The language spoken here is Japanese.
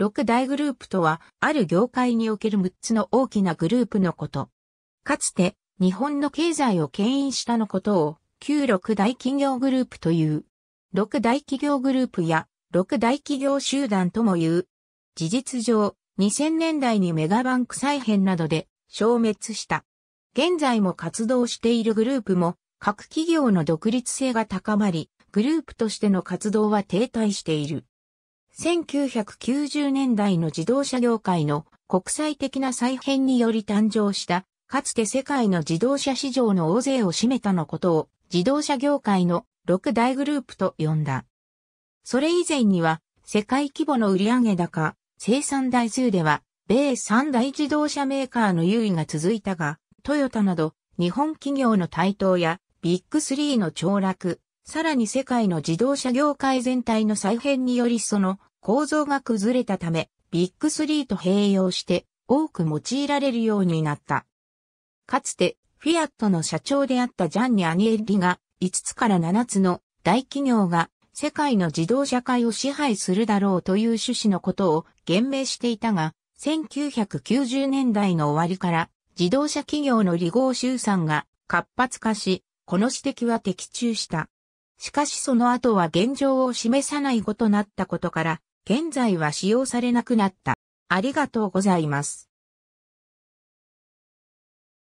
六大グループとは、ある業界における6つの大きなグループのこと。かつて、日本の経済を牽引したのことを、旧六大企業グループという。六大企業グループや、六大企業集団とも言う。事実上、2000年代にメガバンク再編などで消滅した。現在も活動しているグループも、各企業の独立性が高まり、グループとしての活動は停滞している。1990年代の自動車業界の国際的な再編により誕生した、かつて世界の自動車市場の大勢を占めたのことを自動車業界の6大グループと呼んだ。それ以前には世界規模の売上高、生産台数では米三大自動車メーカーの優位が続いたが、トヨタなど日本企業の台頭やビッグ3の凋落、さらに世界の自動車業界全体の再編によりその構造が崩れたため、ビッグ3と併用して多く用いられるようになった。かつて、フィアットの社長であったジャンニ・アニエッリが、5つから7つの大企業が世界の自動車界を支配するだろうという趣旨のことを言明していたが、1990年代の終わりから自動車企業の離合集散が活発化し、この指摘は的中した。しかしその後は現状を示さないことなったことから、現在は使用されなくなった。ありがとうございます。